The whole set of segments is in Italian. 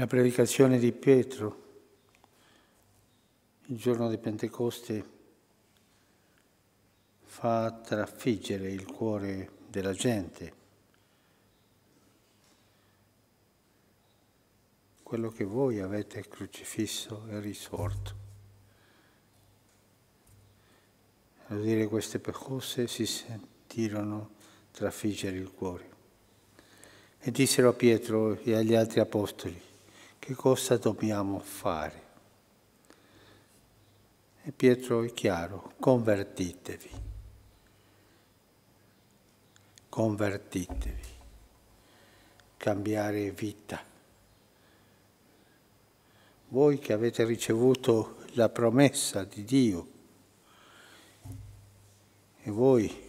la predicazione di Pietro, il giorno di Pentecoste, fa trafiggere il cuore della gente. Quello che voi avete crocifisso è risorto. A dire queste cose si sentirono trafiggere il cuore. E dissero a Pietro e agli altri apostoli, che cosa dobbiamo fare. E Pietro è chiaro, convertitevi, convertitevi, cambiare vita. Voi che avete ricevuto la promessa di Dio e voi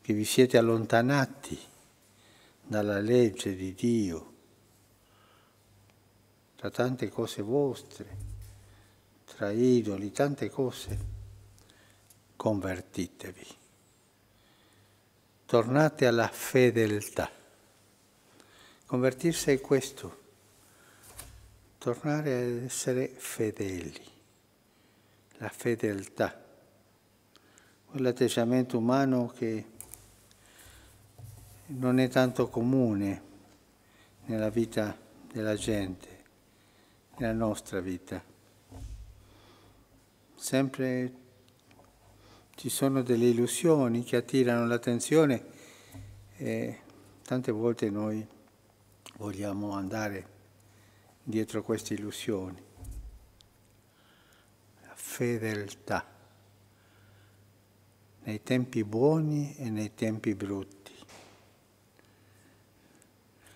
che vi siete allontanati dalla legge di Dio, tra tante cose vostre, tra idoli, tante cose, convertitevi. Tornate alla fedeltà. Convertirsi è questo, tornare ad essere fedeli, la fedeltà, quell'atteggiamento umano che non è tanto comune nella vita della gente nella nostra vita. Sempre ci sono delle illusioni che attirano l'attenzione e tante volte noi vogliamo andare dietro queste illusioni. La fedeltà nei tempi buoni e nei tempi brutti.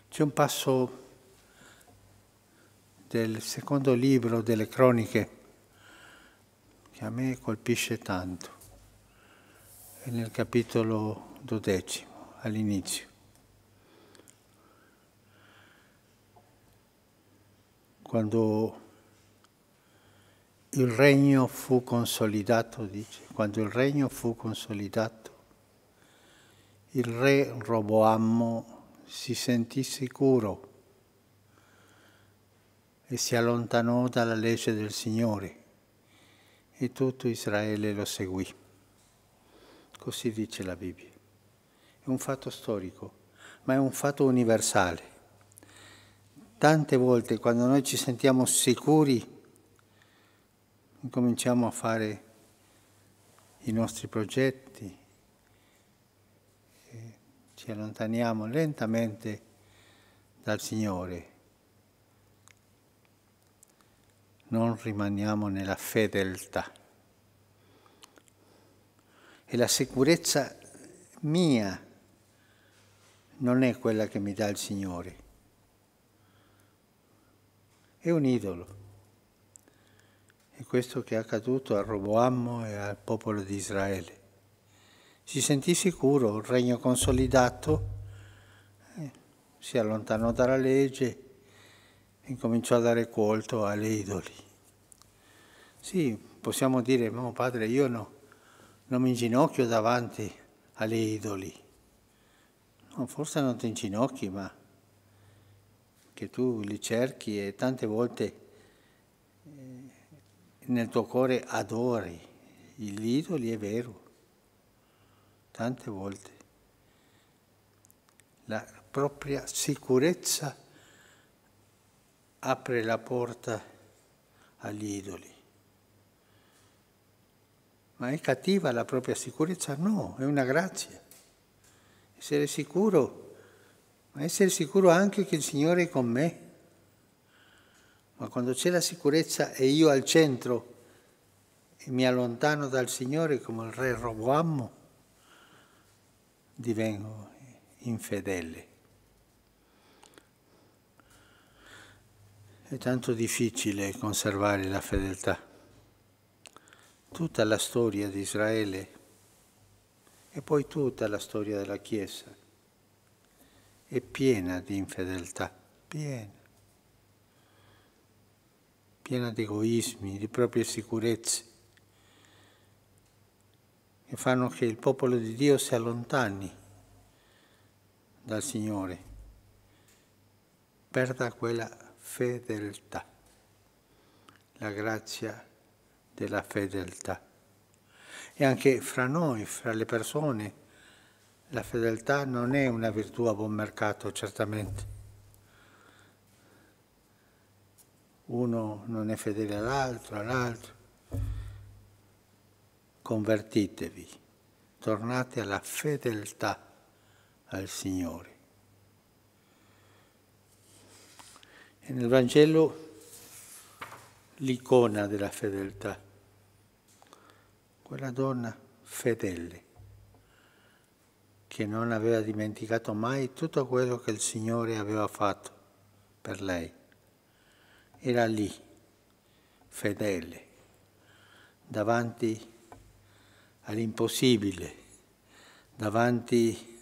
C'è un passo del secondo libro delle croniche che a me colpisce tanto, è nel capitolo dodecimo, all'inizio. Quando il regno fu consolidato, dice, quando il regno fu consolidato, il re Roboammo si sentì sicuro e si allontanò dalla legge del Signore e tutto Israele lo seguì. Così dice la Bibbia. È un fatto storico, ma è un fatto universale. Tante volte quando noi ci sentiamo sicuri, incominciamo a fare i nostri progetti, e ci allontaniamo lentamente dal Signore non rimaniamo nella fedeltà. E la sicurezza mia non è quella che mi dà il Signore, è un idolo. È questo che è accaduto a Roboammo e al popolo di Israele. Si sentì sicuro, il regno consolidato, eh, si allontanò dalla legge, incominciò a dare colto alle idoli. Sì, possiamo dire, mio padre, io no, non mi inginocchio davanti alle idoli. No, forse non ti inginocchi, ma che tu li cerchi e tante volte eh, nel tuo cuore adori gli idoli, è vero, tante volte. La propria sicurezza apre la porta agli idoli. Ma è cattiva la propria sicurezza? No, è una grazia. Essere sicuro, ma essere sicuro anche che il Signore è con me. Ma quando c'è la sicurezza e io al centro e mi allontano dal Signore come il re Roboammo, divengo infedele. È tanto difficile conservare la fedeltà. Tutta la storia di Israele e poi tutta la storia della Chiesa è piena di infedeltà, piena, piena di egoismi, di proprie sicurezze, che fanno che il popolo di Dio si allontani dal Signore, perda quella fedeltà, la grazia della fedeltà. E anche fra noi, fra le persone, la fedeltà non è una virtù a buon mercato, certamente. Uno non è fedele all'altro, all'altro. Convertitevi, tornate alla fedeltà al Signore. È nel Vangelo l'icona della fedeltà, quella donna fedele che non aveva dimenticato mai tutto quello che il Signore aveva fatto per lei. Era lì, fedele, davanti all'impossibile, davanti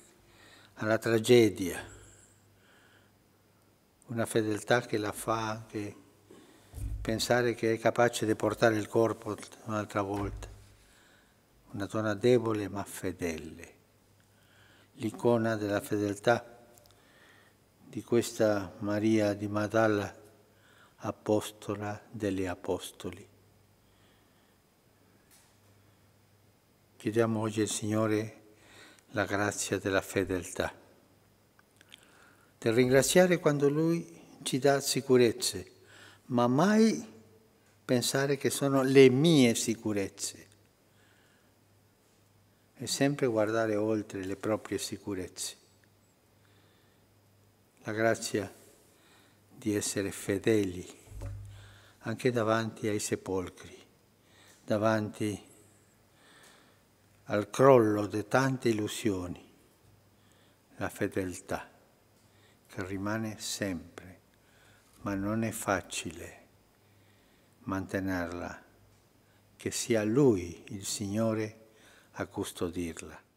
alla tragedia una fedeltà che la fa anche pensare che è capace di portare il corpo un'altra volta. Una donna debole ma fedele, l'icona della fedeltà di questa Maria di Madalla, apostola degli apostoli. Chiediamo oggi al Signore la grazia della fedeltà del ringraziare quando Lui ci dà sicurezze, ma mai pensare che sono le mie sicurezze. E sempre guardare oltre le proprie sicurezze. La grazia di essere fedeli anche davanti ai sepolcri, davanti al crollo di tante illusioni, la fedeltà che rimane sempre, ma non è facile mantenerla, che sia Lui, il Signore, a custodirla.